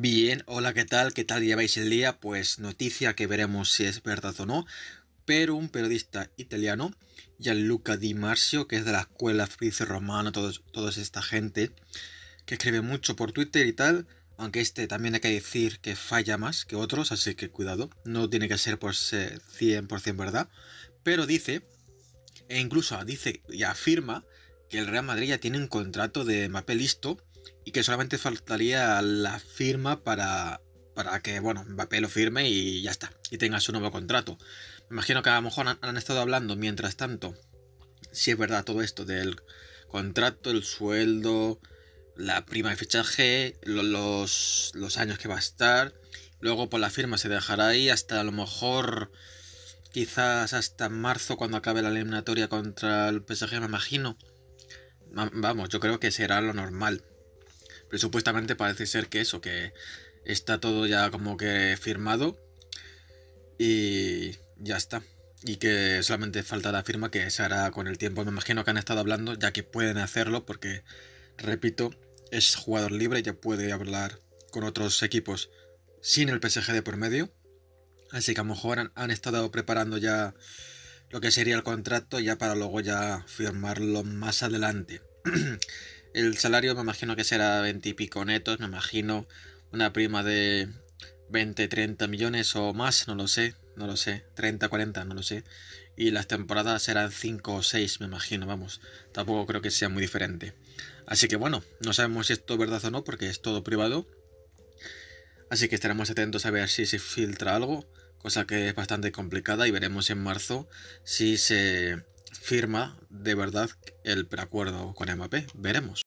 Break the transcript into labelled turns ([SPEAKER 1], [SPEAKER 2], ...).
[SPEAKER 1] Bien, hola, ¿qué tal? ¿Qué tal lleváis el día? Pues noticia que veremos si es verdad o no, pero un periodista italiano, Gianluca Di Marzio, que es de la escuela Fabrizio Romano, toda esta gente, que escribe mucho por Twitter y tal, aunque este también hay que decir que falla más que otros, así que cuidado, no tiene que ser por 100% verdad, pero dice, e incluso dice y afirma que el Real Madrid ya tiene un contrato de Mbappé listo y que solamente faltaría la firma para, para que, bueno, Mbappé lo firme y ya está, y tenga su nuevo contrato. Me imagino que a lo mejor han, estado hablando mientras tanto, si es verdad todo esto del contrato, el sueldo, la prima de fichaje, los, los años que va a estar. Luego por pues, la firma se dejará ahí hasta a lo mejor quizás hasta marzo cuando acabe la eliminatoria contra el PSG, me imagino. Vamos, yo creo que será lo normal presupuestamente parece ser que eso, que está todo ya como que firmado y ya está. Y que solamente falta la firma que se hará con el tiempo. Me imagino que han estado hablando, ya que pueden hacerlo, porque, repito, es jugador libre, ya puede hablar con otros equipos sin el PSG de por medio. Así que a lo mejor han, han estado preparando ya lo que sería el contrato, ya para luego ya firmarlo más adelante. El salario me imagino que será 20 y pico netos, me imagino una prima de 20, 30 millones o más, no lo sé, no lo sé, 30, 40, no lo sé. Y las temporadas serán 5 o 6, me imagino, vamos. Tampoco creo que sea muy diferente. Así que bueno, no sabemos si esto es verdad o no porque es todo privado. Así que estaremos atentos a ver si se filtra algo, cosa que es bastante complicada y veremos en marzo si se firma de verdad el preacuerdo con MAP. Veremos.